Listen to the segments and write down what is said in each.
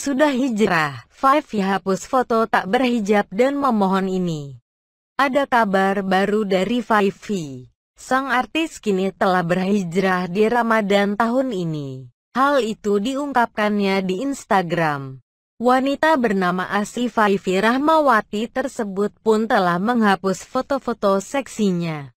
Sudah hijrah, Five hapus foto tak berhijab dan memohon ini. Ada kabar baru dari Five Sang artis kini telah berhijrah di Ramadan tahun ini. Hal itu diungkapkannya di Instagram. Wanita bernama asli Five Rahmawati tersebut pun telah menghapus foto-foto seksinya.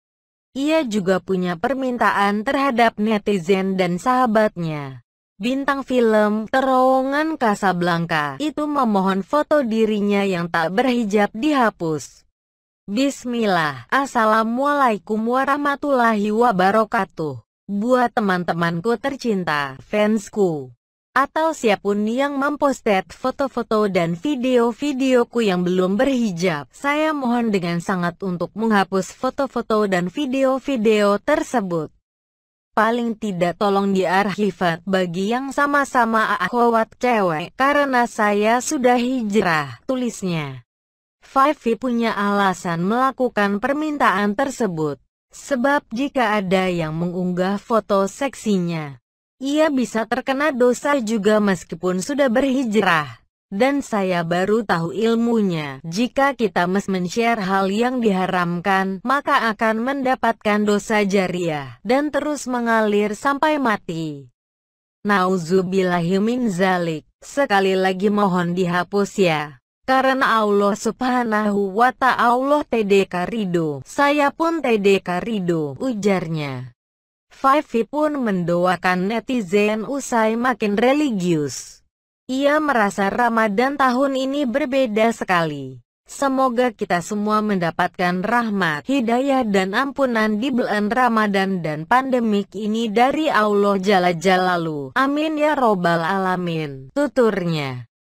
Ia juga punya permintaan terhadap netizen dan sahabatnya bintang film Terowongan Casablanca itu memohon foto dirinya yang tak berhijab dihapus. Bismillah, Assalamualaikum warahmatullahi wabarakatuh. Buat teman-temanku tercinta, fansku, atau siapun yang mempostet foto-foto dan video-videoku yang belum berhijab, saya mohon dengan sangat untuk menghapus foto-foto dan video-video tersebut. Paling tidak tolong diarhifat bagi yang sama-sama akhwat cewek karena saya sudah hijrah, tulisnya. Fifi punya alasan melakukan permintaan tersebut. Sebab jika ada yang mengunggah foto seksinya, ia bisa terkena dosa juga meskipun sudah berhijrah dan saya baru tahu ilmunya. Jika kita mes men-share hal yang diharamkan, maka akan mendapatkan dosa jariah, dan terus mengalir sampai mati. Nauzubillahimin zalik, sekali lagi mohon dihapus ya. Karena Allah subhanahu wa ta'ala TDK Ridho, saya pun TDK Ridho, ujarnya. Fifi pun mendoakan netizen usai makin religius. Ia merasa Ramadan tahun ini berbeda sekali. Semoga kita semua mendapatkan rahmat, hidayah dan ampunan di bulan Ramadan dan pandemik ini dari Allah jala-jala Jalalu. Amin ya robbal alamin. Tuturnya.